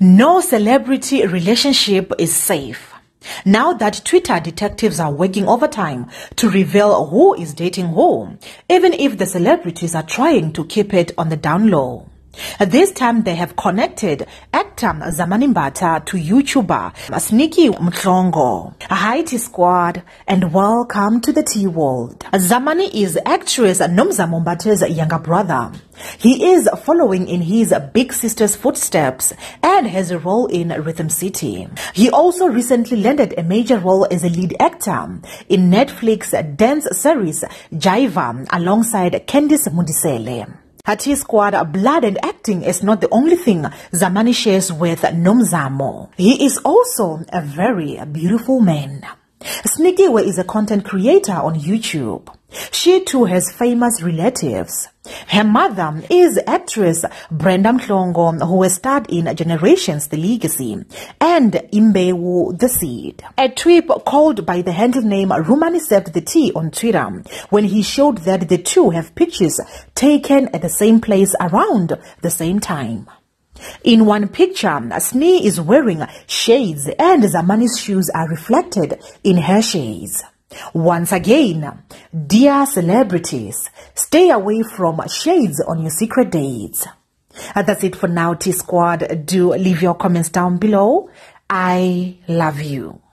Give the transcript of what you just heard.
No celebrity relationship is safe. Now that Twitter detectives are working overtime to reveal who is dating who, even if the celebrities are trying to keep it on the down low. This time they have connected actor Zamanimbata to YouTuber Sneaky Mtlongo. Hi T Squad and welcome to the T World. Zamani is actress Nomza Mbata's younger brother. He is following in his big sister's footsteps and has a role in Rhythm City. He also recently landed a major role as a lead actor in Netflix dance series Jiva alongside Candice Mundisele. Hathi squad uh, blood and acting is not the only thing Zamani shares with Nomzamo. He is also a very beautiful man. Sneakiwe is a content creator on YouTube. She too has famous relatives. Her mother is actress Brenda Mhlongo, who has starred in Generations The Legacy and Imbewu The Seed. A tweet called by the handle name Rumani served the tea on Twitter when he showed that the two have pictures taken at the same place around the same time. In one picture, Snee is wearing shades and Zamani's shoes are reflected in her shades. Once again, Dear celebrities, stay away from shades on your secret dates. That's it for now, T Squad. Do leave your comments down below. I love you.